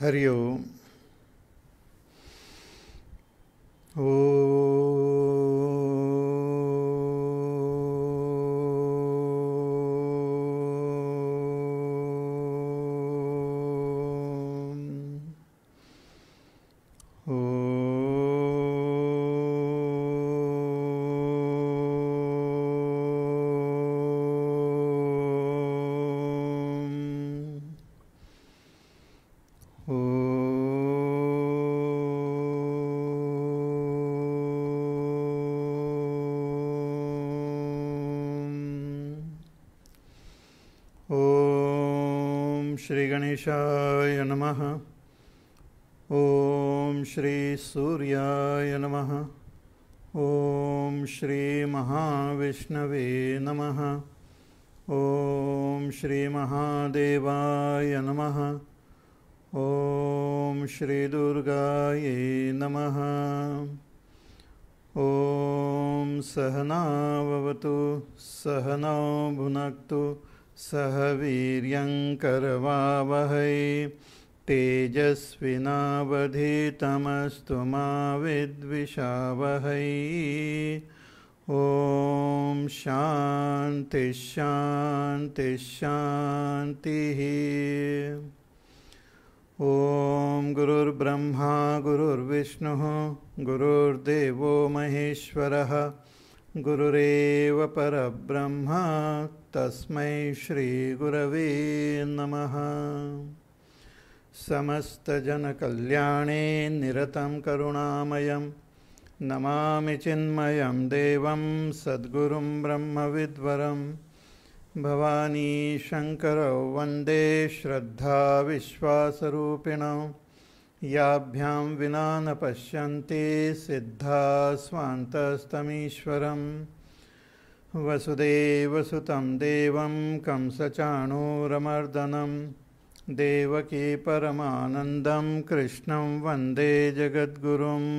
हरि ओ गणेशाय नमः ॐ श्रीसूर्याय नमः ॐ श्रीमहाविष्णवे नमः ॐ श्रीमहादेवाय नमः श्री श्रीदुर्गायै नमः ॐ सहनावतु सहनौ भुनक्तु सह वीर्यङ्करवावहै तेजस्विनावधीतमस्तु मा विद्विषावहै ॐ शान्तिश्शान्तिश्शान्तिः ॐ गुरुर्ब्रह्मा गुरुर्विष्णु गुरुर्देव महेश्वरः गुरुरेव परब्रह्म तस्मै श्रीगुरवे नमः समस्तजनकल्याणे निरतं करुणामयं नमामि चिन्मयं देवं सद्गुरुं ब्रह्मविद्वरं भवानीशङ्करौ वन्दे श्रद्धाविश्वासरूपिणौ याभ्यां विना न पश्यन्ति सिद्धा स्वान्तस्तमीश्वरं वसुदेवसुतं देवं कंसचाणूरमर्दनं देवकी परमानन्दं कृष्णं वन्दे जगद्गुरुम्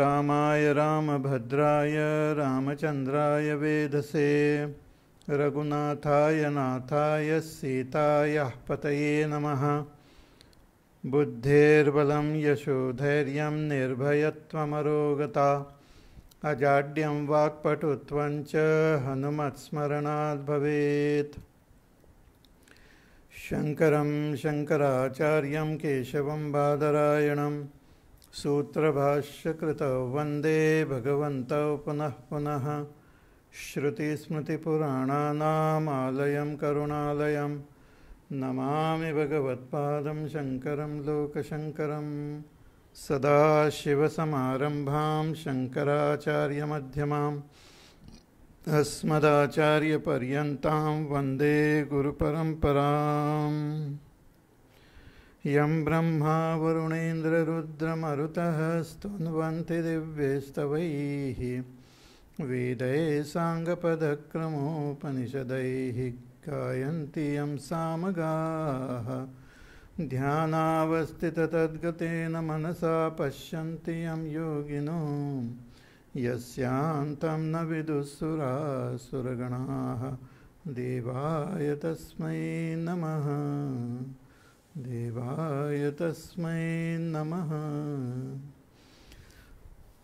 रामाय रामभद्राय रामचन्द्राय वेधसे रघुनाथाय नाथाय सीतायाः पतये नमः बुद्धेर्बलं यशोधैर्यं निर्भयत्वमरोगता अजाड्यं वाक्पटुत्वं च हनुमत्स्मरणाद् भवेत् शङ्करं शङ्कराचार्यं केशवं बादरायणं सूत्रभाष्यकृतौ वन्दे भगवन्तौ पुनः पुनः श्रुतिस्मृतिपुराणानामालयं करुणालयं नमामि भगवत्पादं शङ्करं लोकशङ्करं सदाशिवसमारम्भां शङ्कराचार्यमध्यमाम् अस्मदाचार्यपर्यन्तां वन्दे गुरुपरम्पराम् यं ब्रह्मा वरुणेन्द्ररुद्रमरुतः स्तुन्वन्ति दिव्यैस्तवैः वेदैः साङ्गपदक्रमोपनिषदैः गायन्ति यं सामगाः ध्यानावस्थिततद्गतेन मनसा पश्यन्ति यं योगिनो यस्यान्तं न विदुःसुरासुरगणाः देवाय तस्मै नमः देवाय तस्मै नमः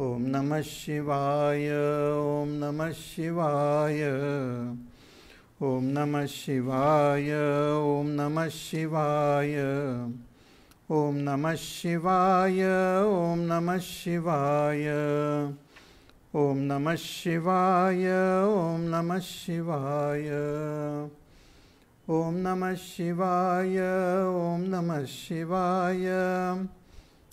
ॐ नमः शिवाय ओम नमः शिवाय ॐ नमः शिवाय ॐ नमः शिवाय ॐ नमः शिवाय ॐ नमः शिवाय ॐ नमः शिवाय ॐ नमः शिवाय ॐ नमः शिवाय ॐ नमः शिवाय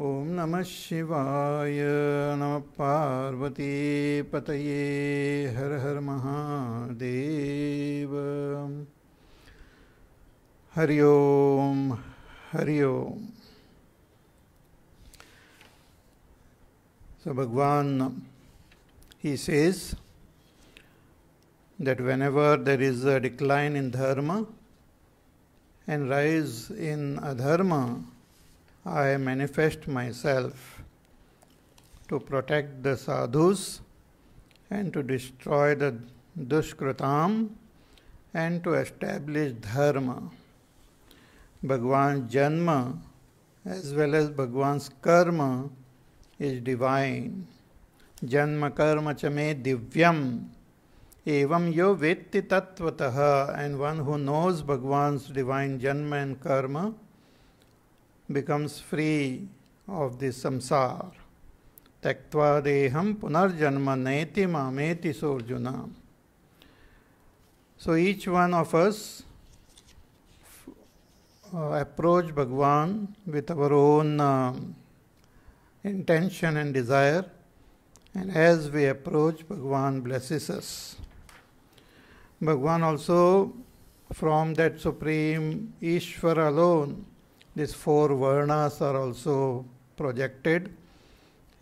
ओम नमः शिवाय नमः पार्वती पतये हर हर Mahadev Hariom Hari Om so Bhagwan he says that whenever is a decline in dharma and rise in adharma I manifest myself to protect the sadhus and to destroy the dushkritam and to establish dharma. Bhagwan's janma as well as Bhagwan's karma is divine. Janma karma chame divyam. Evam yo vetti tatvatah. And one who knows Bhagwan's divine janma and karma becomes free of the samsara. Taktva deham punarjanma neti mameti surjuna. So each one of us uh, approach Bhagwan with our own uh, intention and desire, and as we approach, Bhagwan blesses us. Bhagwan also, from that supreme Ishvara alone, these four varnas are also projected.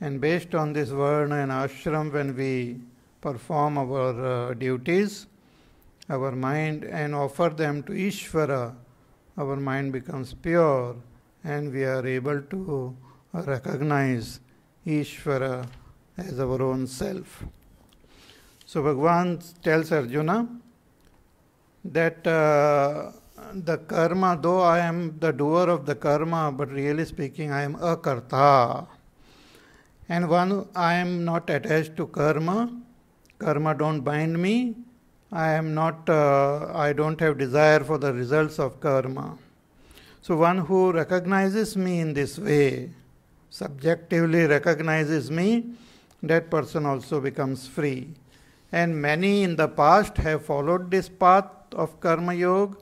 And based on this varna and ashram, when we perform our uh, duties, our mind and offer them to Ishvara, our mind becomes pure and we are able to recognize Ishvara as our own self. So Bhagavan tells Arjuna that. Uh, the karma, though I am the doer of the karma, but really speaking, I am a karta. And one, I am not attached to karma. Karma don't bind me. I am not. Uh, I don't have desire for the results of karma. So one who recognizes me in this way, subjectively recognizes me, that person also becomes free. And many in the past have followed this path of karma yoga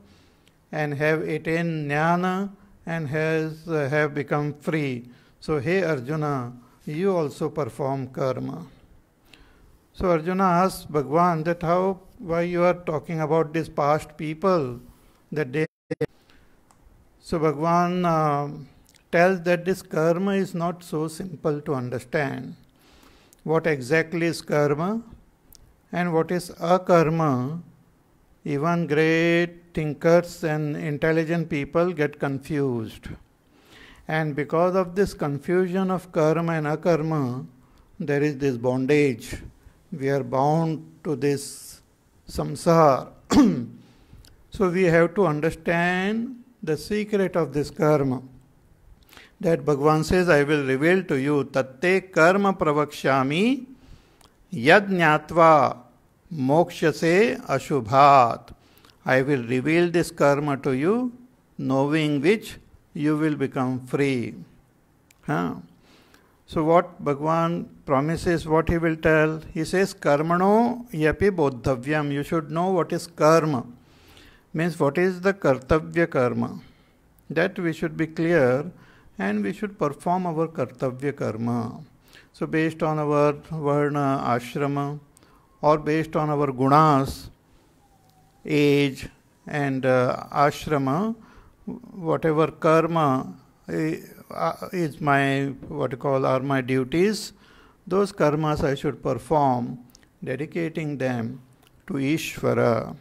and have attained jnana and has uh, have become free. So hey Arjuna, you also perform karma. So Arjuna asks Bhagwan that how why you are talking about these past people that they so Bhagwan uh, tells that this karma is not so simple to understand. What exactly is karma and what is akarma? Even great thinkers and intelligent people get confused. And because of this confusion of karma and akarma, there is this bondage. We are bound to this samsara. so we have to understand the secret of this karma. That Bhagavan says, I will reveal to you, tatte karma pravakshami yadnyatva mokshase मोक्ष I will reveal this karma to you, knowing which you will become free. Huh? So what Bhagwan promises, what he will tell, he says, Karmano yapi bodhavyam. You should know what is karma. Means what is the kartavya karma. That we should be clear and we should perform our kartavya karma. So based on our varna, ashrama or based on our gunas, age, and uh, ashrama, whatever karma eh, uh, is my, what you call, are my duties, those karmas I should perform, dedicating them to Ishvara.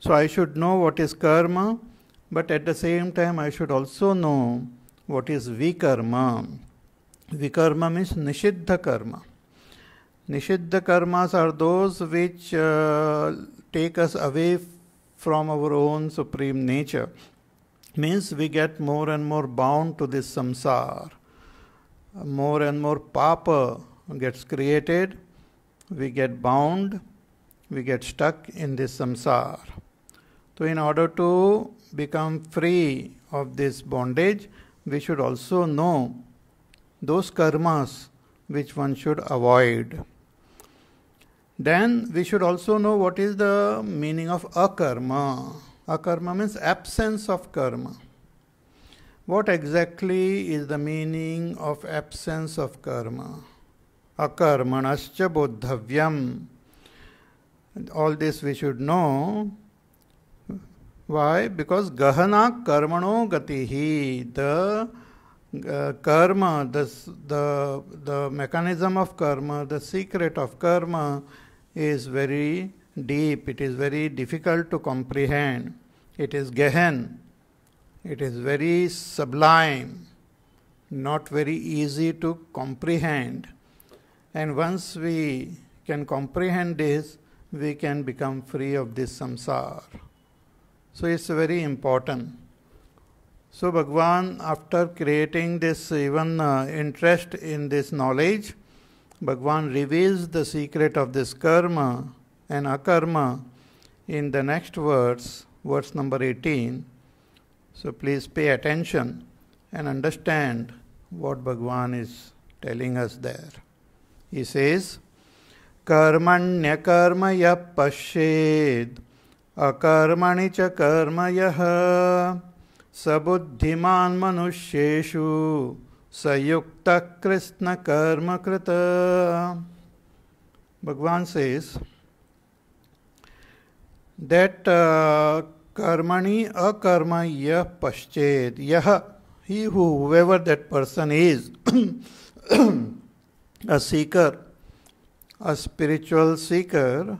So I should know what is karma, but at the same time, I should also know what is vikarma. Vikarma means nishiddha karma. Nishiddha karmas are those which uh, take us away from our own supreme nature means we get more and more bound to this samsara. More and more papa gets created, we get bound, we get stuck in this samsara. So, in order to become free of this bondage, we should also know those karmas which one should avoid. Then we should also know what is the meaning of akarma. Akarma means absence of karma. What exactly is the meaning of absence of karma? Akarmanascha bodhavyam. All this we should know. Why? Because gahana karmano gatihi. The uh, karma, the, the, the mechanism of karma, the secret of karma is very deep, it is very difficult to comprehend, it is Gehen, it is very sublime, not very easy to comprehend. And once we can comprehend this, we can become free of this samsara. So it's very important. So Bhagwan, after creating this even uh, interest in this knowledge, Bhagwan reveals the secret of this karma and akarma in the next verse, verse number 18. So please pay attention and understand what Bhagwan is telling us there. He says, कर्मण्यकर्म यः पश्येद् अकर्मणि च karma yaha सबुद्धिमान् मनुष्येषु सयुक्त कृष्ण कर्म कृत भगवान से that कर्मणि अकर्म यह पश्चेत यह he whoever that person is a seeker a spiritual seeker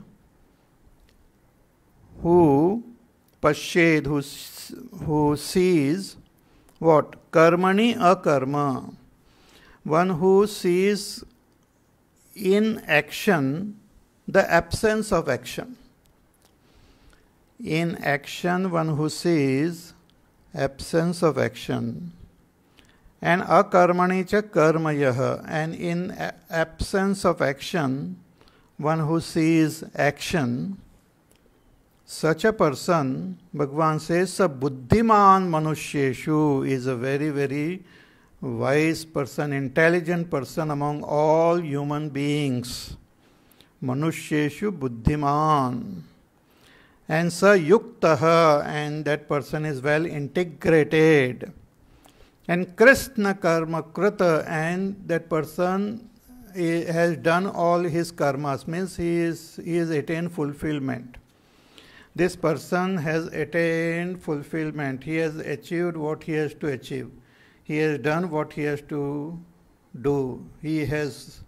who पश्चेद who sees what? Karmani akarma. One who sees in action the absence of action. In action, one who sees absence of action. And akarmani cha yaha. And in absence of action, one who sees action such a person, Bhagavan says, a buddhiman manusheshu is a very, very wise person, intelligent person among all human beings. Manusheshu buddhiman. And sa yuktaha, and that person is well integrated. And Krishna karma krita, and that person has done all his karmas, means he, is, he has attained fulfillment this person has attained fulfillment. He has achieved what he has to achieve. He has done what he has to do. He has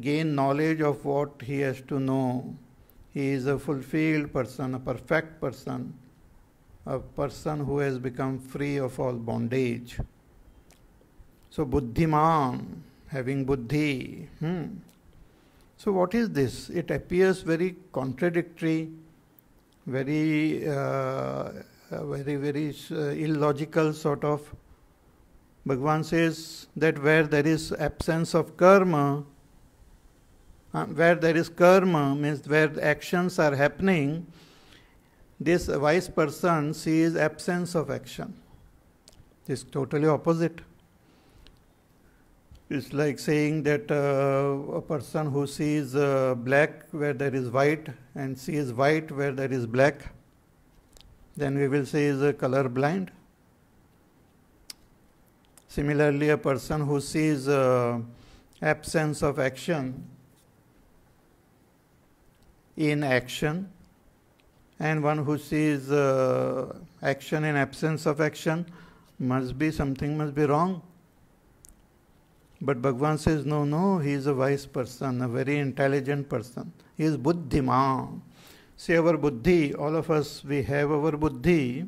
gained knowledge of what he has to know. He is a fulfilled person, a perfect person, a person who has become free of all bondage. So, Buddhiman, having Buddhi. Hmm. So, what is this? It appears very contradictory very, uh, very, very uh, illogical sort of. Bhagavan says that where there is absence of karma, uh, where there is karma, means where the actions are happening, this wise person sees absence of action. This totally opposite. It's like saying that uh, a person who sees uh, black where there is white and sees white where there is black, then we will say is a color blind. Similarly, a person who sees uh, absence of action in action, and one who sees uh, action in absence of action must be something must be wrong but Bhagavan says, no, no, he is a wise person, a very intelligent person. He is buddhima. See, our buddhi, all of us, we have our buddhi.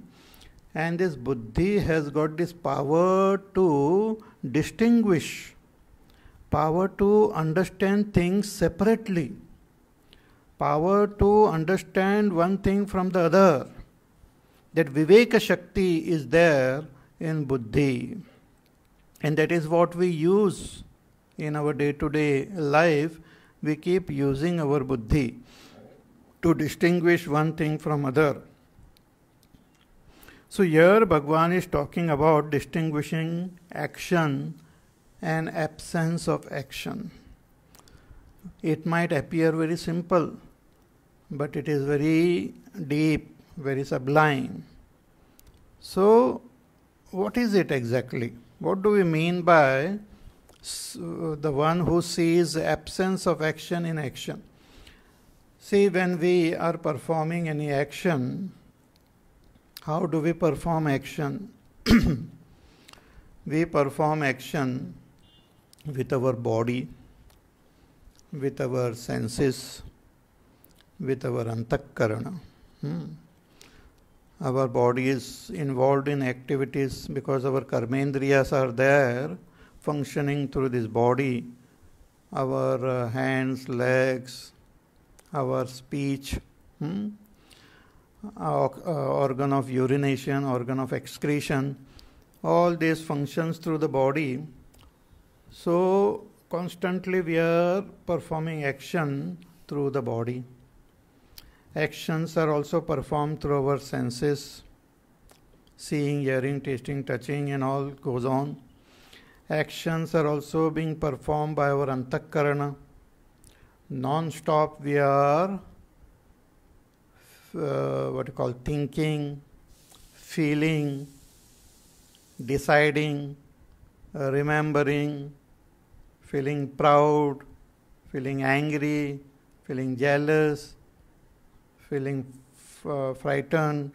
And this buddhi has got this power to distinguish, power to understand things separately, power to understand one thing from the other. That viveka shakti is there in buddhi. And that is what we use in our day to day life. We keep using our buddhi to distinguish one thing from other. So here Bhagwan is talking about distinguishing action and absence of action. It might appear very simple, but it is very deep, very sublime. So, what is it exactly? What do we mean by uh, the one who sees absence of action in action? See, when we are performing any action, how do we perform action? we perform action with our body, with our senses, with our antakarana. Hmm our body is involved in activities because our karmendriyas are there functioning through this body our uh, hands legs our speech hmm? our, uh, organ of urination organ of excretion all these functions through the body so constantly we are performing action through the body Actions are also performed through our senses. Seeing, hearing, tasting, touching, and all goes on. Actions are also being performed by our antakarana. Non stop, we are uh, what you call thinking, feeling, deciding, remembering, feeling proud, feeling angry, feeling jealous, feeling uh, frightened.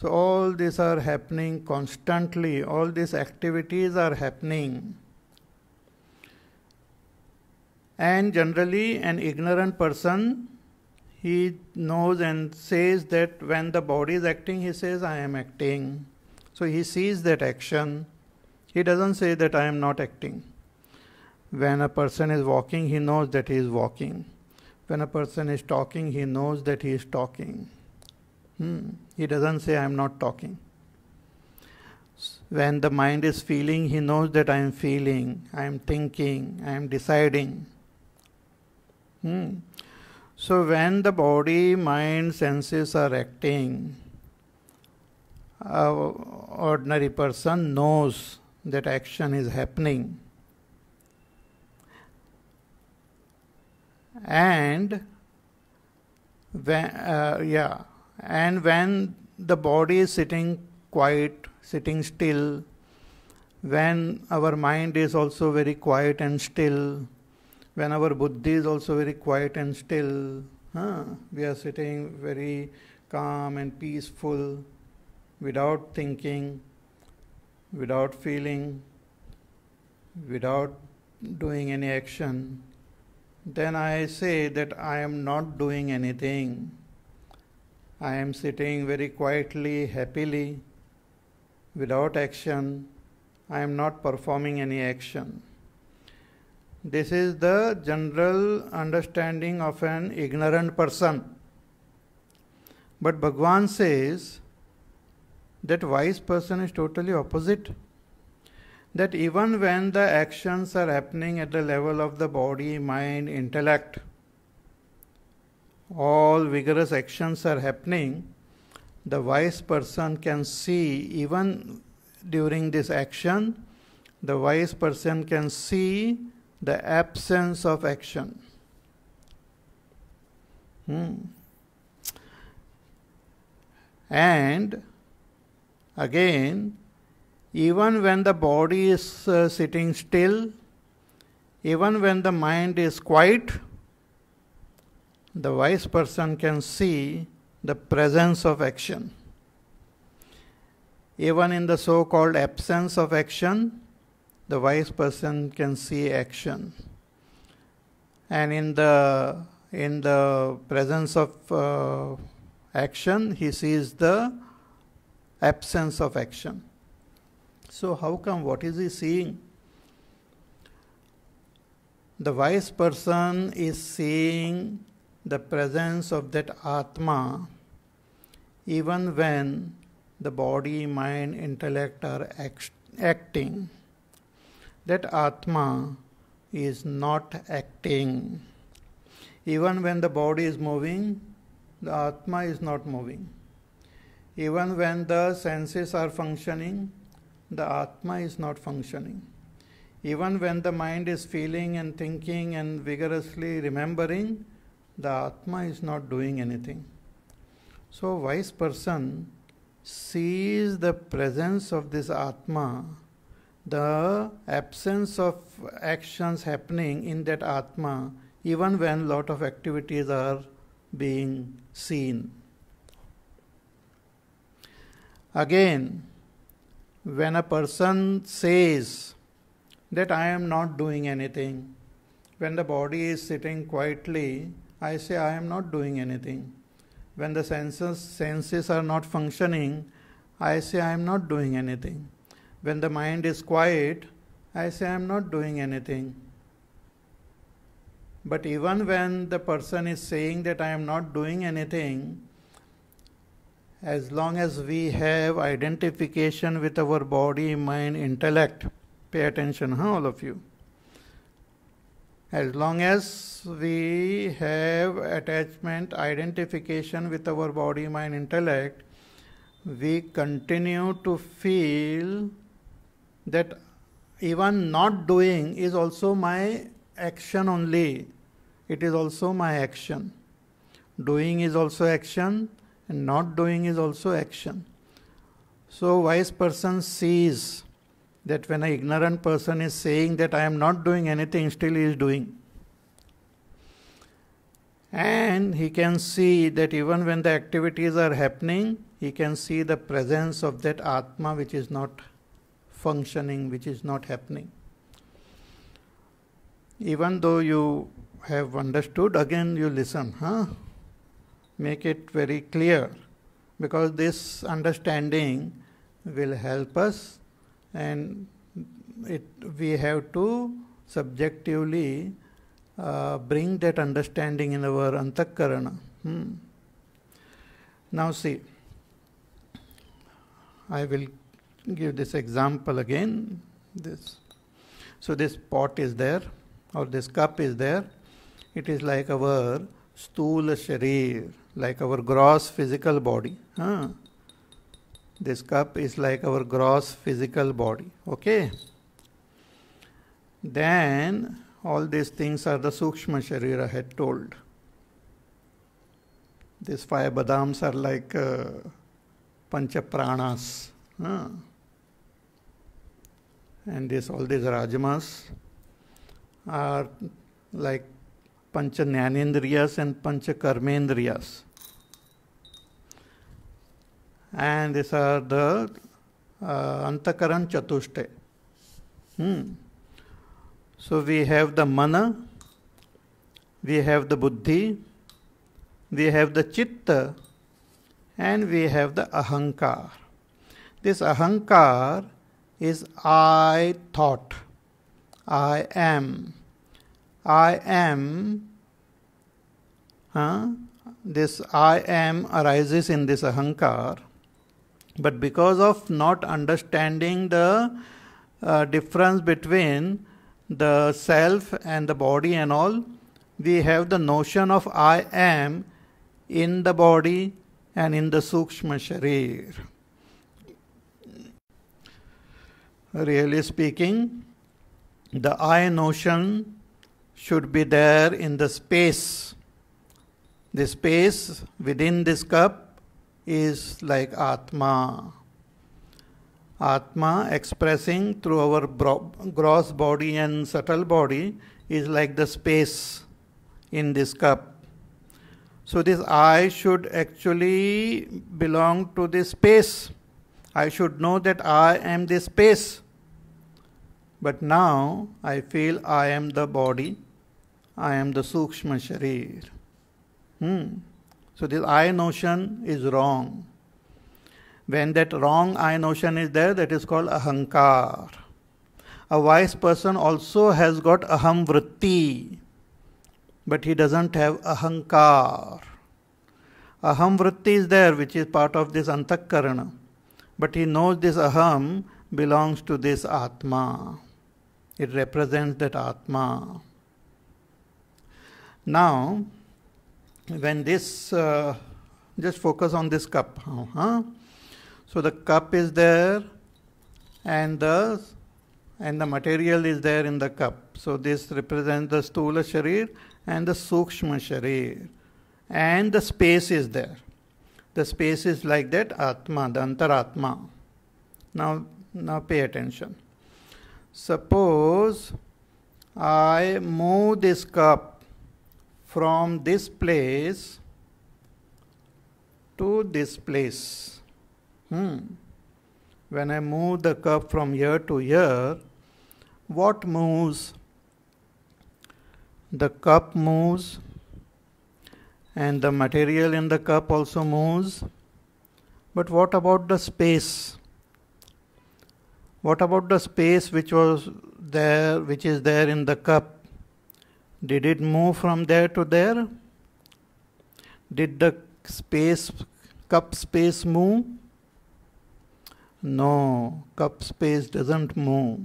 So, all these are happening constantly, all these activities are happening. And generally, an ignorant person he knows and says that when the body is acting, he says, I am acting. So he sees that action. He doesn't say that I am not acting. When a person is walking, he knows that he is walking. When a person is talking, he knows that he is talking. Hmm. He doesn't say, I am not talking. When the mind is feeling, he knows that I am feeling, I am thinking, I am deciding. Hmm. So, when the body, mind, senses are acting, an ordinary person knows that action is happening. and when, uh, yeah, and when the body is sitting quiet, sitting still, when our mind is also very quiet and still, when our buddhi is also very quiet and still, huh? we are sitting very calm and peaceful, without thinking, without feeling, without doing any action then I say that I am not doing anything. I am sitting very quietly, happily, without action. I am not performing any action. This is the general understanding of an ignorant person. But Bhagwan says that wise person is totally opposite that even when the actions are happening at the level of the body, mind, intellect, all vigorous actions are happening, the wise person can see, even during this action, the wise person can see the absence of action. Hmm. And again, even when the body is uh, sitting still, even when the mind is quiet, the wise person can see the presence of action. Even in the so called absence of action, the wise person can see action. And in the, in the presence of uh, action, he sees the absence of action. So, how come what is he seeing? The wise person is seeing the presence of that Atma even when the body, mind, intellect are act- acting. That Atma is not acting. Even when the body is moving, the Atma is not moving. Even when the senses are functioning, the Atma is not functioning. Even when the mind is feeling and thinking and vigorously remembering, the Atma is not doing anything. So, wise person sees the presence of this Atma, the absence of actions happening in that Atma, even when lot of activities are being seen. Again, when a person says that I am not doing anything, when the body is sitting quietly, I say I am not doing anything. When the senses, senses are not functioning, I say I am not doing anything. When the mind is quiet, I say I am not doing anything. But even when the person is saying that I am not doing anything, as long as we have identification with our body, mind, intellect, pay attention, huh, all of you. As long as we have attachment, identification with our body, mind, intellect, we continue to feel that even not doing is also my action only. It is also my action. Doing is also action, and not doing is also action. So, wise person sees that when an ignorant person is saying that I am not doing anything, still he is doing. And he can see that even when the activities are happening, he can see the presence of that Atma which is not functioning, which is not happening. Even though you have understood, again you listen, huh? make it very clear because this understanding will help us and it, we have to subjectively uh, bring that understanding in our antakarana. Hmm. Now see, I will give this example again. This, so this pot is there, or this cup is there. It is like our stool sharir like our gross physical body. Huh? This cup is like our gross physical body. Okay? Then all these things are the Sukshma Sharira had told. These five badams are like uh, panchapranas. Huh? And this all these rajmas are like panch ज्ञानेन्द्रियस and panch कर्मेंद्रियस and this are the antahkaran chatushtaya so we have the mann we have the buddhi we have the chitta and we have the ahankar this ahankar is I thought I am I am, huh? this I am arises in this ahankar, but because of not understanding the uh, difference between the self and the body and all, we have the notion of I am in the body and in the Sukshma Sharir. Really speaking, the I notion should be there in the space. The space within this cup is like Atma. Atma expressing through our bro- gross body and subtle body is like the space in this cup. So, this I should actually belong to this space. I should know that I am this space. But now I feel I am the body I am the Sukshma Sharir. Hmm. So this I notion is wrong. When that wrong I notion is there, that is called ahankar. A wise person also has got aham vritti, but he doesn't have ahankar. Aham vritti is there, which is part of this antakkarana, but he knows this aham belongs to this atma. It represents that atma. Now, when this, uh, just focus on this cup. Huh? So the cup is there, and the and the material is there in the cup. So this represents the stula sharir and the sukshma sharir, and the space is there. The space is like that atma, the antaratma. Now, now pay attention. Suppose I move this cup from this place to this place. Hmm. When I move the cup from here to here, what moves? The cup moves, and the material in the cup also moves. But what about the space? What about the space which was there, which is there in the cup? Did it move from there to there? Did the space cup space move? No, cup space doesn't move.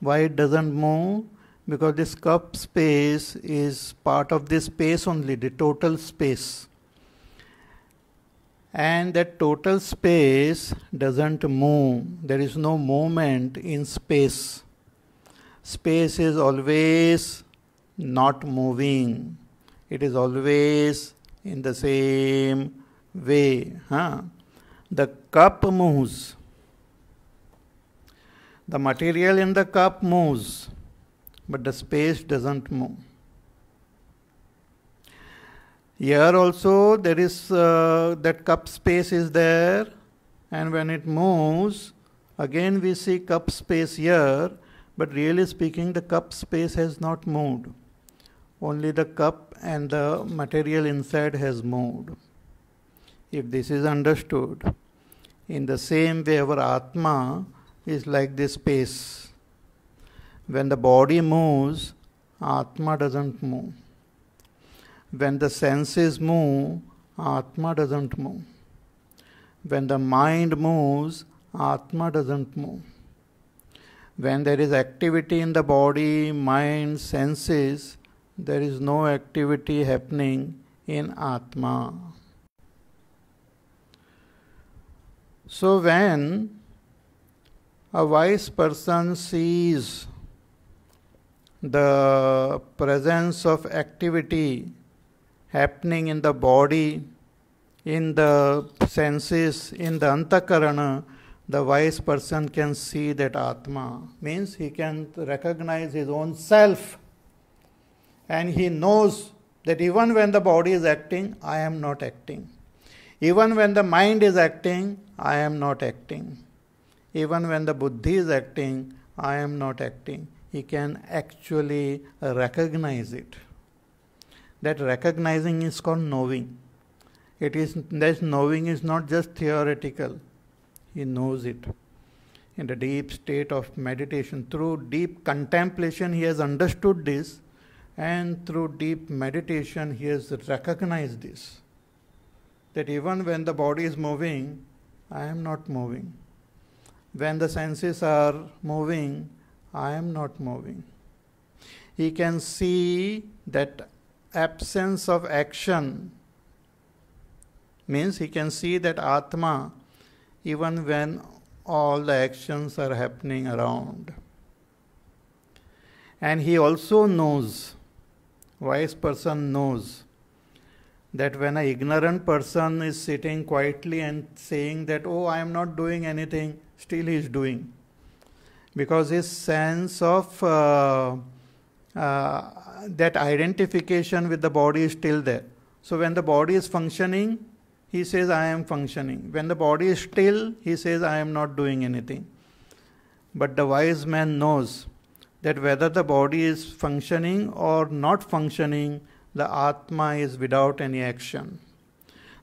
Why it doesn't move? Because this cup space is part of this space only, the total space. And that total space doesn't move. There is no movement in space. Space is always not moving. It is always in the same way. Huh? The cup moves. The material in the cup moves, but the space doesn't move. Here also there is uh, that cup space is there and when it moves again we see cup space here but really speaking the cup space has not moved only the cup and the material inside has moved. If this is understood, in the same way our Atma is like this space. When the body moves, Atma doesn't move. When the senses move, Atma doesn't move. When the mind moves, Atma doesn't move. When there is activity in the body, mind, senses, there is no activity happening in Atma. So, when a wise person sees the presence of activity happening in the body, in the senses, in the antakarana, the wise person can see that Atma. Means he can recognize his own self and he knows that even when the body is acting, I am not acting. Even when the mind is acting, I am not acting. Even when the buddhi is acting, I am not acting. He can actually recognize it. That recognizing is called knowing. It is that knowing is not just theoretical. He knows it. In the deep state of meditation, through deep contemplation, he has understood this and through deep meditation, he has recognized this that even when the body is moving, I am not moving. When the senses are moving, I am not moving. He can see that absence of action means he can see that Atma even when all the actions are happening around. And he also knows wise person knows that when an ignorant person is sitting quietly and saying that, oh, I am not doing anything, still he is doing. Because his sense of uh, uh, that identification with the body is still there. So when the body is functioning, he says, I am functioning. When the body is still, he says, I am not doing anything. But the wise man knows that whether the body is functioning or not functioning, the Atma is without any action.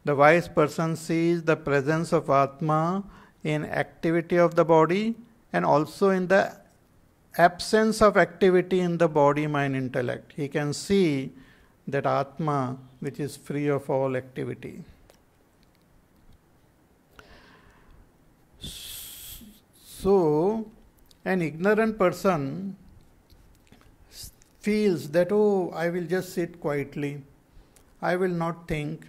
The wise person sees the presence of Atma in activity of the body and also in the absence of activity in the body, mind, intellect. He can see that Atma which is free of all activity. So, an ignorant person feels that, oh, I will just sit quietly, I will not think,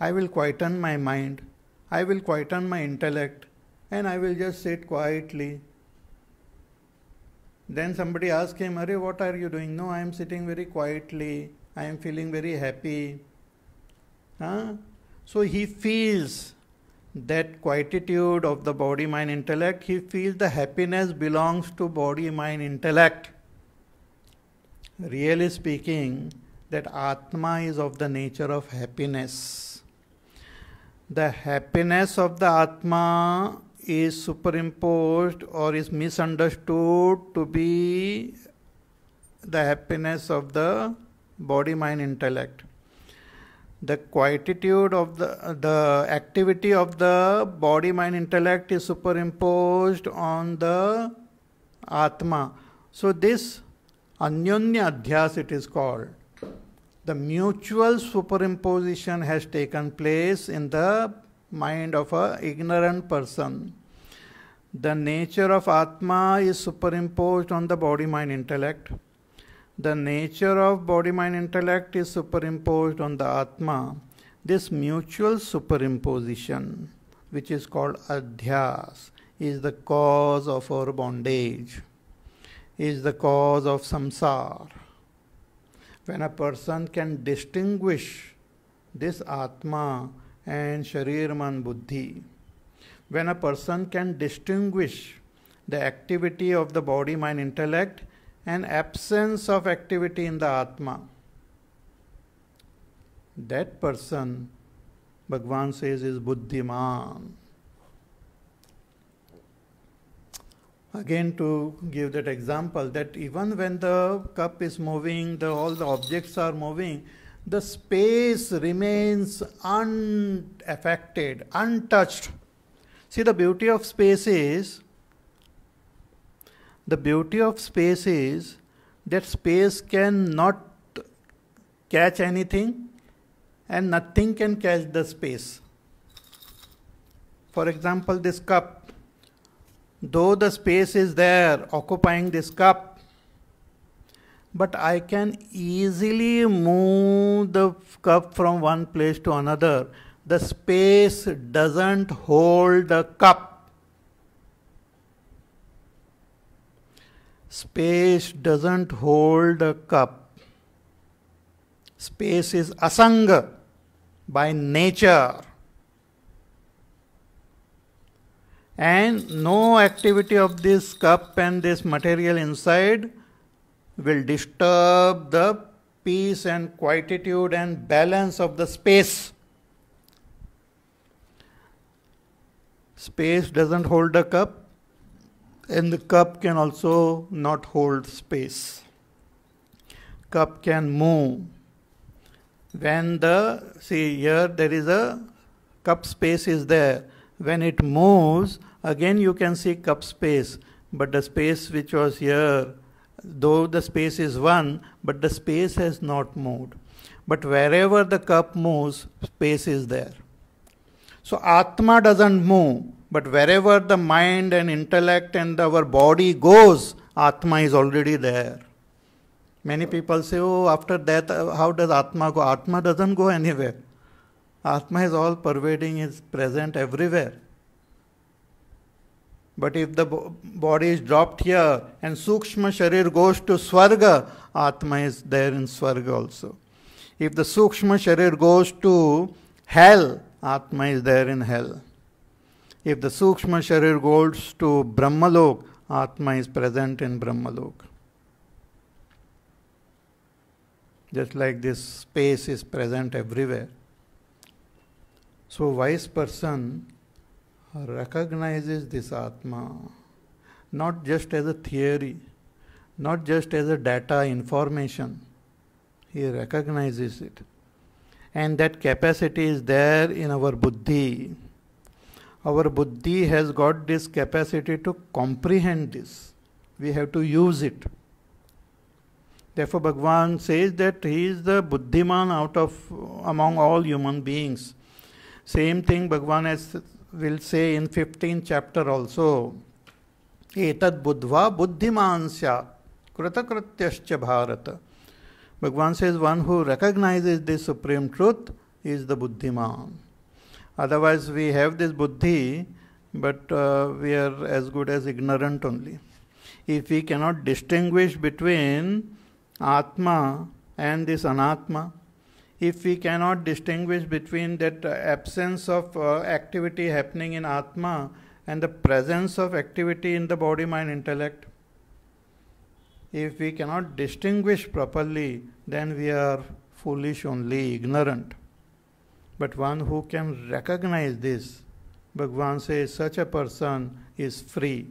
I will quieten my mind, I will quieten my intellect, and I will just sit quietly. Then somebody asks him, Are what are you doing? No, I am sitting very quietly, I am feeling very happy. Huh? So he feels that quietude of the body mind intellect, he feels the happiness belongs to body mind intellect really speaking, that Atma is of the nature of happiness. The happiness of the Atma is superimposed or is misunderstood to be the happiness of the body, mind, intellect. The quietude of the, the activity of the body, mind, intellect is superimposed on the Atma. So, this Anyonya Adhyas it is called. The mutual superimposition has taken place in the mind of a ignorant person. The nature of Atma is superimposed on the body mind intellect. The nature of body mind intellect is superimposed on the Atma. This mutual superimposition, which is called adhyas, is the cause of our bondage is the cause of samsara. When a person can distinguish this Atma and Sharir Man Buddhi, when a person can distinguish the activity of the body, mind, intellect and absence of activity in the Atma, that person, Bhagavan says, is Buddhiman. Again, to give that example, that even when the cup is moving, the, all the objects are moving, the space remains unaffected, untouched. See, the beauty of space is the beauty of space is that space can not catch anything and nothing can catch the space. For example, this cup though the space is there occupying this cup, but I can easily move the cup from one place to another. The space doesn't hold the cup. Space doesn't hold the cup. Space is asanga by nature. and no activity of this cup and this material inside will disturb the peace and quietude and balance of the space. Space doesn't hold the cup, and the cup can also not hold space. Cup can move. When the, see here, there is a cup space is there when it moves, again you can see cup space, but the space which was here, though the space is 1, but the space has not moved. But wherever the cup moves, space is there. So Atma doesn't move, but wherever the mind and intellect and our body goes, Atma is already there. Many people say, oh, after death, how does Atma go? Atma doesn't go anywhere. Atma is all pervading, is present everywhere. But if the body is dropped here and Sukshma Sharir goes to Swarga, Atma is there in Swarga also. If the Sukshma Sharir goes to hell, Atma is there in hell. If the Sukshma Sharir goes to Brahmalok, Atma is present in Brahmalok. Just like this space is present everywhere. So, wise person recognizes this Atma not just as a theory, not just as a data information. He recognizes it. And that capacity is there in our buddhi. Our buddhi has got this capacity to comprehend this. We have to use it. Therefore, Bhagavan says that he is the Buddhiman out of among all human beings. Same thing Bhagavan has, will say in 15th chapter also. Etad buddhva buddhimansya krutakratyascha bharata. Bhagavan says one who recognizes this supreme truth is the buddhiman. Otherwise we have this buddhi but uh, we are as good as ignorant only. If we cannot distinguish between Atma and this Anatma, if we cannot distinguish between that uh, absence of uh, activity happening in Atma and the presence of activity in the body, mind, intellect. If we cannot distinguish properly, then we are foolish only, ignorant. But one who can recognize this, Bhagavan says, such a person is free.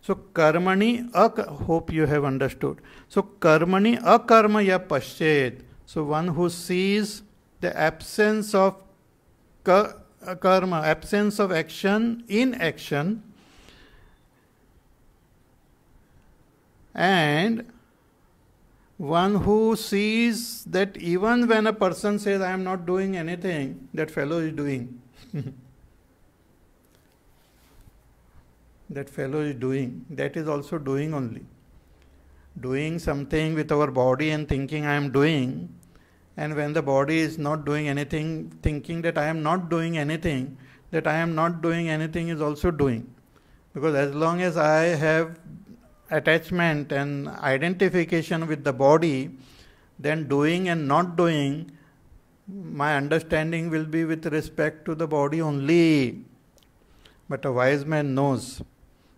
So karmani, ak- hope you have understood. So karmani ya paschet, so, one who sees the absence of uh, karma, absence of action in action, and one who sees that even when a person says, I am not doing anything, that fellow is doing. that fellow is doing. That is also doing only. Doing something with our body and thinking, I am doing, and when the body is not doing anything, thinking that I am not doing anything, that I am not doing anything is also doing. Because as long as I have attachment and identification with the body, then doing and not doing, my understanding will be with respect to the body only. But a wise man knows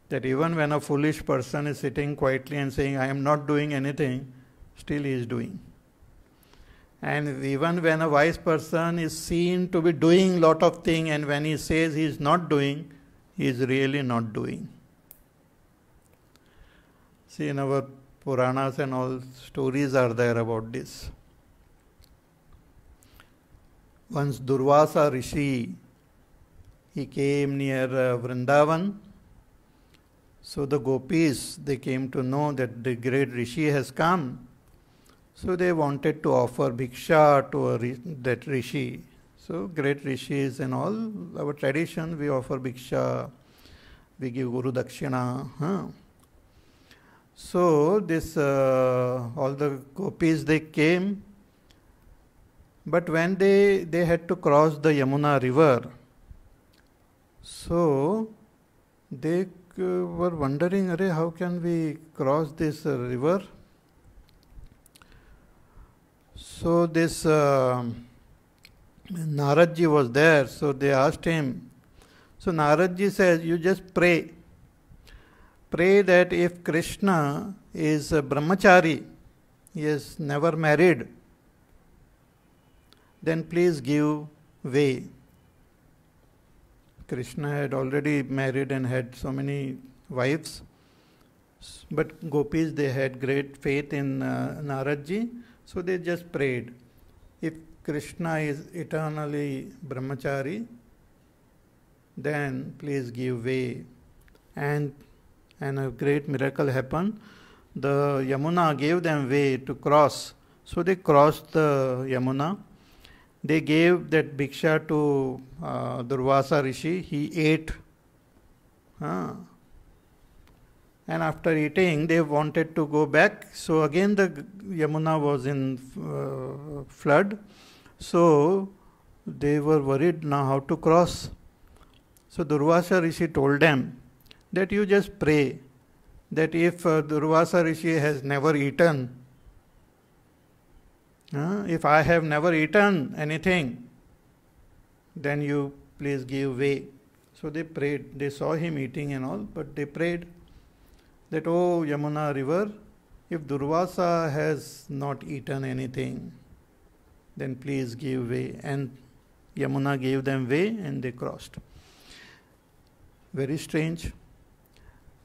that even when a foolish person is sitting quietly and saying, I am not doing anything, still he is doing and even when a wise person is seen to be doing lot of thing and when he says he is not doing he is really not doing see in our puranas and all stories are there about this once durvasa rishi he came near uh, vrindavan so the gopis they came to know that the great rishi has come so they wanted to offer bhiksha to that rishi. So great rishis and all our tradition, we offer bhiksha, we give guru dakshina. Huh? So this uh, all the gopis they came, but when they they had to cross the Yamuna river, so they uh, were wondering, how can we cross this river? So this uh, um, Naradji was there, so they asked him. So Naradji says, You just pray. Pray that if Krishna is a brahmachari, he is never married, then please give way. Krishna had already married and had so many wives, but gopis they had great faith in uh, Naradji. So they just prayed. If Krishna is eternally brahmachari, then please give way. And, and a great miracle happened. The Yamuna gave them way to cross. So they crossed the Yamuna. They gave that bhiksha to uh, Durvasa Rishi. He ate. Huh? and after eating they wanted to go back so again the yamuna was in uh, flood so they were worried now how to cross so durvasa rishi told them that you just pray that if uh, durvasa rishi has never eaten uh, if i have never eaten anything then you please give way so they prayed they saw him eating and all but they prayed that, oh Yamuna river, if Durvasa has not eaten anything, then please give way. And Yamuna gave them way and they crossed. Very strange.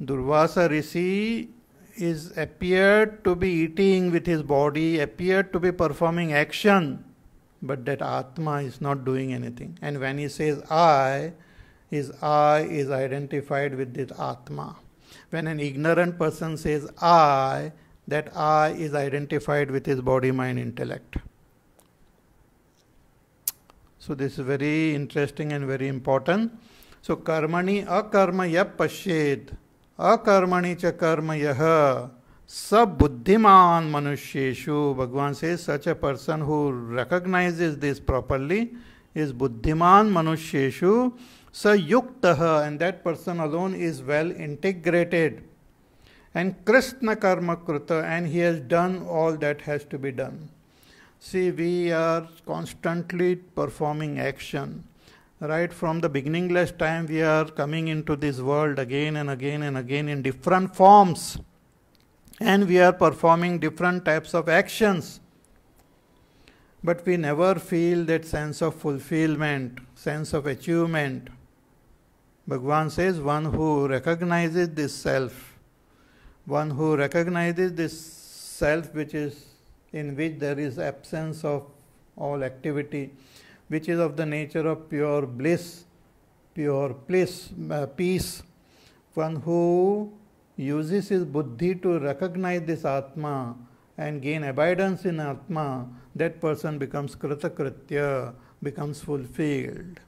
Durvasa Rishi is appeared to be eating with his body, appeared to be performing action, but that Atma is not doing anything. And when he says I, his I is identified with this Atma when an ignorant person says I, that I is identified with his body, mind, intellect. So this is very interesting and very important. So karmani akarma ya pashyet, akarmani cha karma yaha, sab बुद्धिमान मनुष्येशु Bhagwan says such a person who recognizes this properly is बुद्धिमान मनुष्येशु yuktaha and that person alone is well integrated and krishna karma krita, and he has done all that has to be done see we are constantly performing action right from the beginningless time we are coming into this world again and again and again in different forms and we are performing different types of actions but we never feel that sense of fulfillment sense of achievement Bhagavan says, one who recognizes this self, one who recognizes this self which is in which there is absence of all activity, which is of the nature of pure bliss, pure bliss, uh, peace. One who uses his buddhi to recognize this Atma and gain abidance in Atma, that person becomes Kritakritya, becomes fulfilled.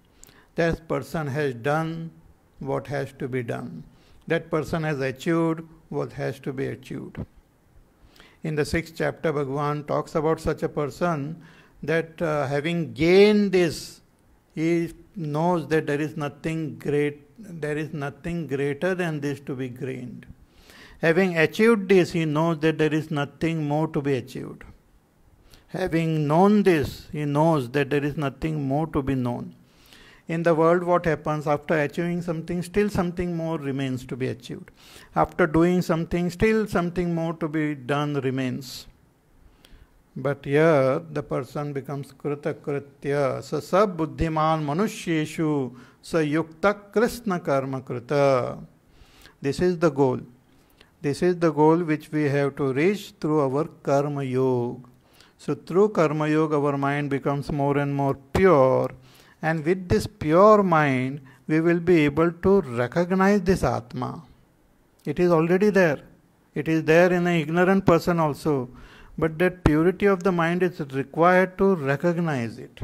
That person has done what has to be done. That person has achieved what has to be achieved. In the sixth chapter, Bhagavan talks about such a person that uh, having gained this, he knows that there is nothing great, there is nothing greater than this to be gained. Having achieved this, he knows that there is nothing more to be achieved. Having known this, he knows that there is nothing more to be known in the world what happens after achieving something still something more remains to be achieved after doing something still something more to be done remains but here the person becomes kritya sa sab buddhiman manusheshu sa yukta krishna karma krita this is the goal this is the goal which we have to reach through our karma yoga so through karma yoga our mind becomes more and more pure and with this pure mind, we will be able to recognize this Atma. It is already there. It is there in an ignorant person also. But that purity of the mind is required to recognize it.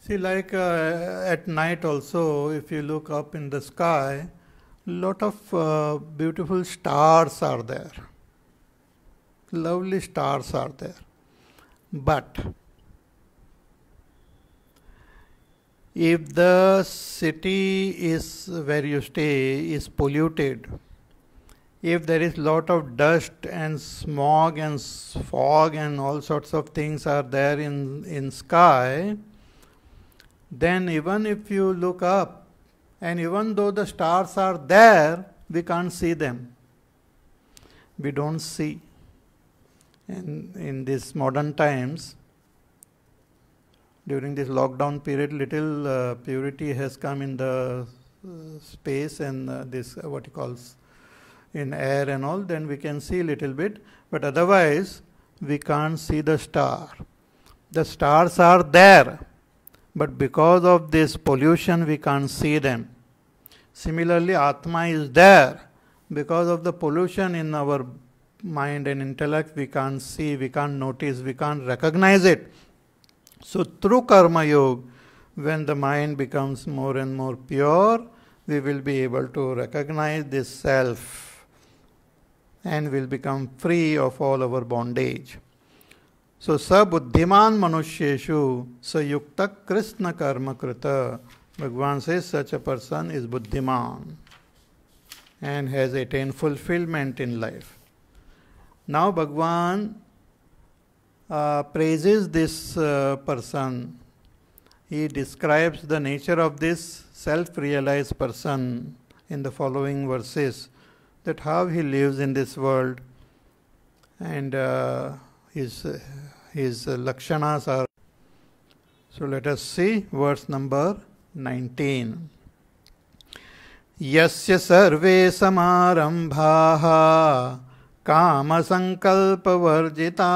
See, like uh, at night also, if you look up in the sky, lot of uh, beautiful stars are there. Lovely stars are there. But if the city is where you stay is polluted if there is lot of dust and smog and fog and all sorts of things are there in in sky then even if you look up and even though the stars are there we can't see them we don't see in in these modern times during this lockdown period, little uh, purity has come in the uh, space and uh, this uh, what he calls in air and all. Then we can see a little bit, but otherwise we can't see the star. The stars are there, but because of this pollution, we can't see them. Similarly, Atma is there because of the pollution in our mind and intellect. We can't see, we can't notice, we can't recognize it so, through Karma Yoga, when the mind becomes more and more pure, we will be able to recognize this self and will become free of all our bondage. So, Sabuddhiman Manusheshu Sayukta Krishna Karma Krita. Bhagwan says such a person is Buddhiman and has attained fulfillment in life. Now, Bhagwan uh, praises this uh, person. He describes the nature of this self realized person in the following verses that how he lives in this world and uh, his, his lakshanas are. So let us see verse number 19. यस्य सर्वे समारम्भाः काम संकल्प वर्जिता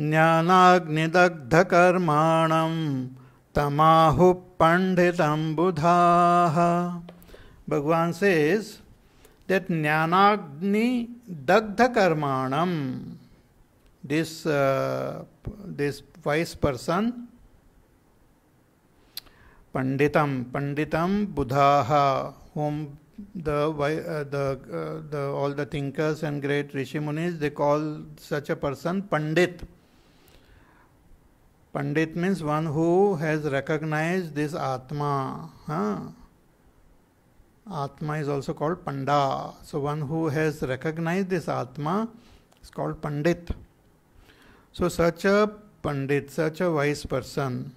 ज्ञानाग्निदग्धकर्माण तमाहु पंडित बुधा भगवान से that ज्ञानाग्नि दग्ध कर्माणम this this uh, wise person पंडितम पंडितम बुधा होम the uh, the uh, the all the thinkers and great munis they call such a person pandit pandit means one who has recognized this atma huh? atma is also called panda so one who has recognized this atma is called pandit so such a pandit such a wise person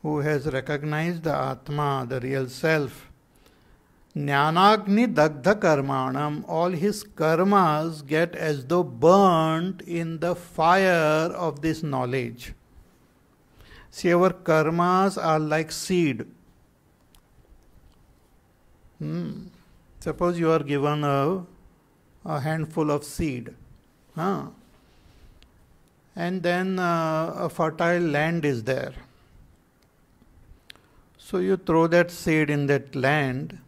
who has recognized the atma the real self Jnanagni Dagdha Karmanam, all his karmas get as though burnt in the fire of this knowledge. See, our karmas are like seed. Hmm. Suppose you are given a, a handful of seed. Huh? And then uh, a fertile land is there. So you throw that seed in that land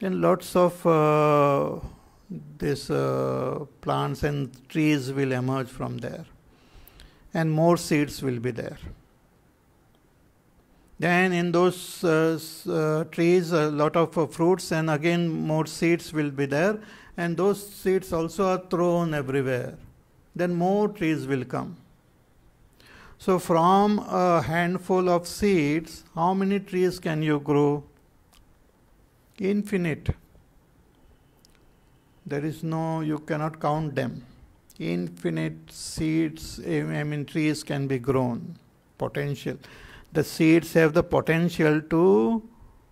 then lots of uh, these uh, plants and trees will emerge from there. And more seeds will be there. Then in those uh, uh trees, a lot of uh, fruits and again more seeds will be there. And those seeds also are thrown everywhere. Then more trees will come. So from a handful of seeds, how many trees can you grow? infinite there is no you cannot count them infinite seeds i mean trees can be grown potential the seeds have the potential to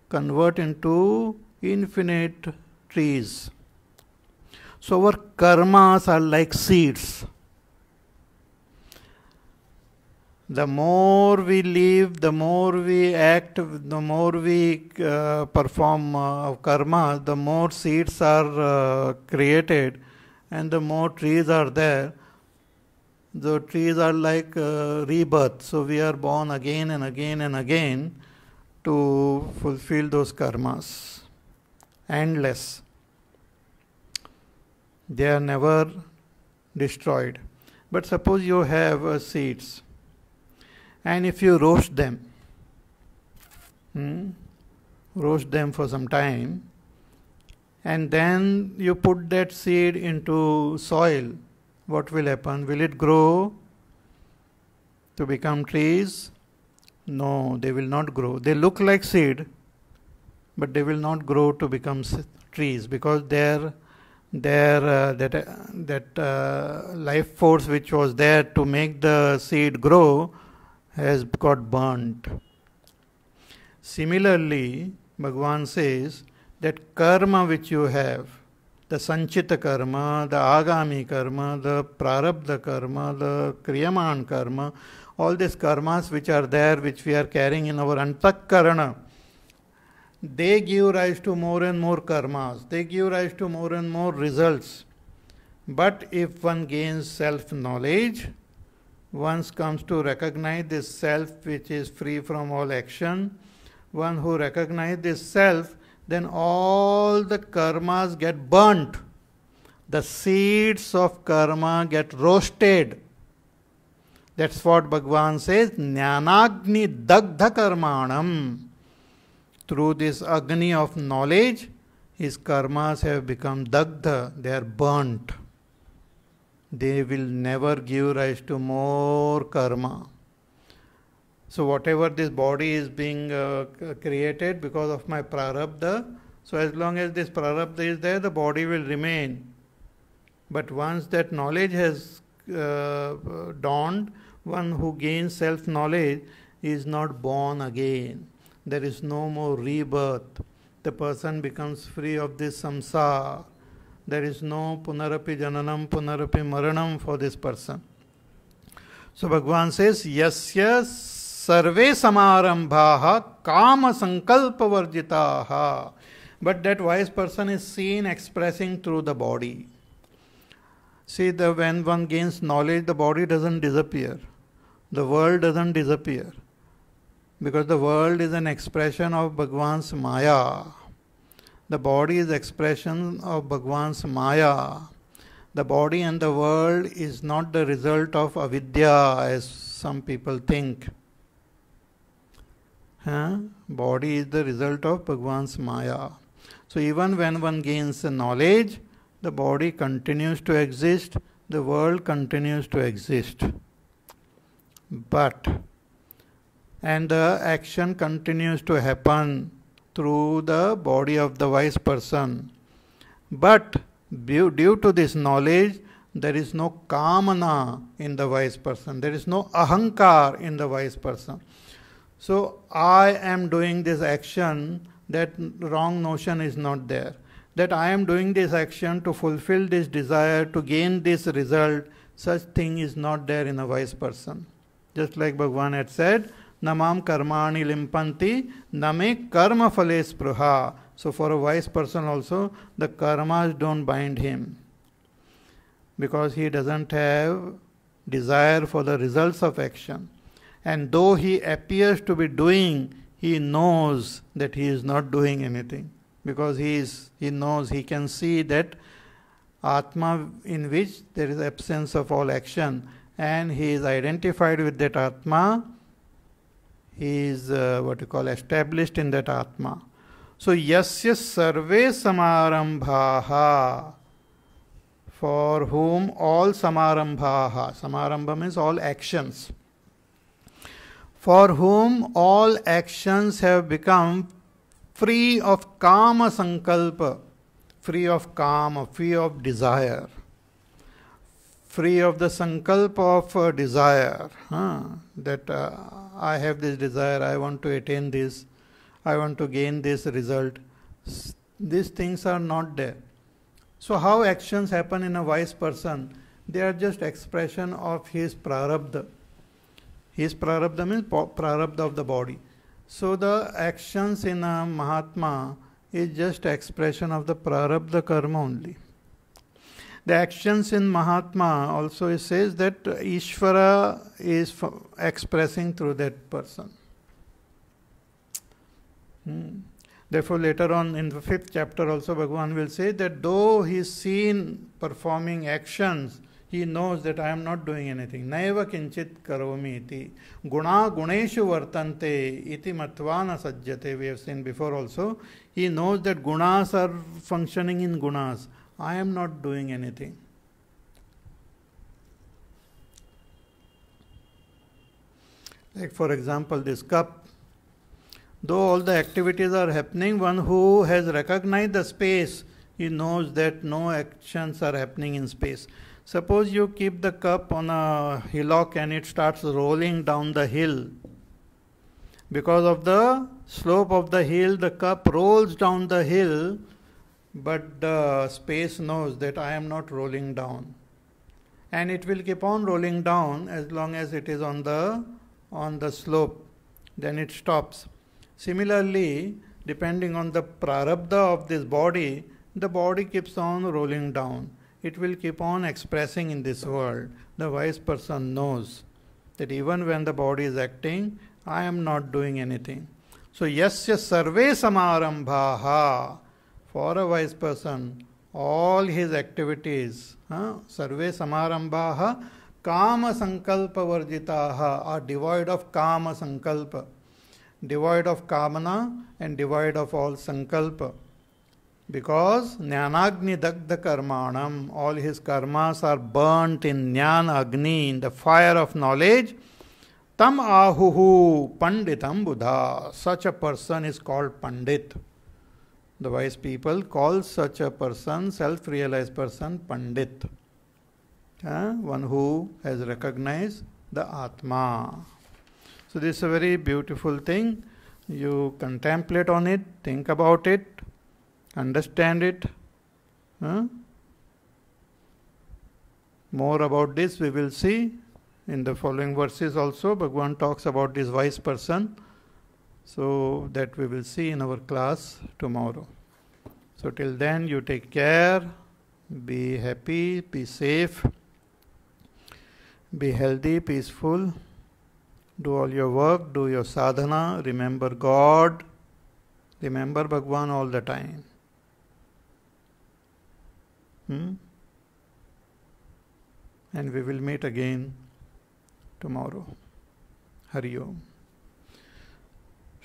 convert into infinite trees so our karmas are like seeds the more we live, the more we act, the more we uh, perform uh, karma, the more seeds are uh, created and the more trees are there. The trees are like uh, rebirth, so we are born again and again and again to fulfill those karmas. Endless. They are never destroyed. But suppose you have uh, seeds and if you roast them, hmm, roast them for some time, and then you put that seed into soil, what will happen? Will it grow to become trees? No, they will not grow. They look like seed, but they will not grow to become trees because their their uh, that uh, that uh, life force which was there to make the seed grow has got burnt. Similarly, Bhagavan says that karma which you have, the sanchita karma, the agami karma, the prarabdha karma, the kriyaman karma, all these karmas which are there, which we are carrying in our Antakkarana, they give rise to more and more karmas, they give rise to more and more results. But if one gains self knowledge, once comes to recognize this self which is free from all action. One who recognizes this self, then all the karmas get burnt. The seeds of karma get roasted. That's what Bhagavan says, Jnanagni Dagdha Karmanam. Through this agni of knowledge, his karmas have become dagdha, they are burnt they will never give rise to more karma. So, whatever this body is being uh, created because of my prarabdha, so as long as this prarabdha is there, the body will remain. But once that knowledge has uh, dawned, one who gains self knowledge is not born again. There is no more rebirth. The person becomes free of this samsara. There is no punarapi jananam, punarapi maranam for this person. So Bhagwan says, Yasya sarve samarambhaha kama sankalpa varjitaha. But that wise person is seen expressing through the body. See, the, when one gains knowledge, the body doesn't disappear. The world doesn't disappear. Because the world is an expression of Bhagwan's Maya. The body is expression of Bhagwan's Maya. The body and the world is not the result of avidya as some people think. Huh? Body is the result of Bhagwan's Maya. So even when one gains knowledge, the body continues to exist, the world continues to exist. But and the action continues to happen through the body of the wise person. But due to this knowledge, there is no kamana in the wise person, there is no ahankar in the wise person. So, I am doing this action, that wrong notion is not there. That I am doing this action to fulfill this desire, to gain this result, such thing is not there in a wise person. Just like Bhagwan had said, namam mam karmani limpanti name karma phales praha. So for a wise person also, the karmas don't bind him because he doesn't have desire for the results of action. And though he appears to be doing, he knows that he is not doing anything because he is he knows he can see that atma in which there is absence of all action and he is identified with that atma is uh, what you call established in that Atma. So, yasya sarve samarambhaha, for whom all samarambhaha, samarambha means all actions, for whom all actions have become free of kama sankalpa, free of kama, free of desire free of the sankalpa of uh, desire, huh? that uh, I have this desire, I want to attain this, I want to gain this result. S- these things are not there. So, how actions happen in a wise person? They are just expression of his prarabdha. His prarabdha means prarabdha of the body. So, the actions in a Mahatma is just expression of the prarabdha karma only the actions in Mahatma also says that Ishvara is expressing through that person. Hmm. Therefore, later on in the fifth chapter, also Bhagavan will say that though he is seen performing actions, he knows that I am not doing anything. Naiva kinchit karomi iti. Guna guneshu vartante iti matvana sajjate. We have seen before also. He knows that gunas are functioning in gunas. I am not doing anything. Like, for example, this cup, though all the activities are happening, one who has recognized the space, he knows that no actions are happening in space. Suppose you keep the cup on a hillock and it starts rolling down the hill. Because of the slope of the hill, the cup rolls down the hill but the space knows that I am not rolling down. And it will keep on rolling down as long as it is on the on the slope, then it stops. Similarly, depending on the prarabdha of this body, the body keeps on rolling down. It will keep on expressing in this world. The wise person knows that even when the body is acting, I am not doing anything. So, yasya sarve samarambhaha for a wise person, all his activities, huh, sarve samarambhaha, kama sankalpa varjitaha, are devoid of kama sankalpa, devoid of kamana and devoid of all sankalpa. Because jnanagni dagda karmanam, all his karmas are burnt in jnana agni, in the fire of knowledge, tam ahuhu panditam buddha. Such a person is called pandit. The wise people call such a person, self realized person, Pandit. Uh, one who has recognized the Atma. So, this is a very beautiful thing. You contemplate on it, think about it, understand it. Uh? More about this we will see in the following verses also. Bhagwan talks about this wise person so that we will see in our class tomorrow. So till then, you take care, be happy, be safe, be healthy, peaceful, do all your work, do your sadhana, remember God, remember Bhagwan all the time. Hmm? And we will meet again tomorrow. Hari Om.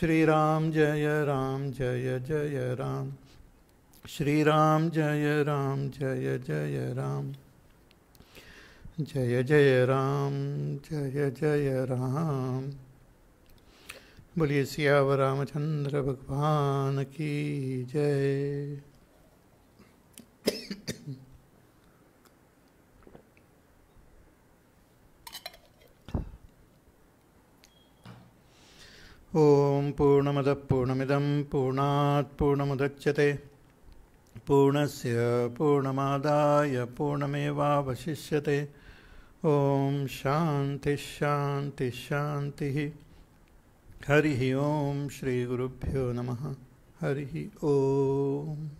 Shri Ram Jai Ram जय जय राम श्री राम जय राम जय जय राम जय जय राम जय जय राम बोलिए सियावर रामचंद्र भगवान की जय ओम पूर्णमद पूर्णमद पूर्णात् पूर्णमुदच्यते पूर्णस्य पूर्णमादाय पूर्णमेवावशिष्यते ॐ हरि हरिः ॐ श्रीगुरुभ्यो नमः हरिः ॐ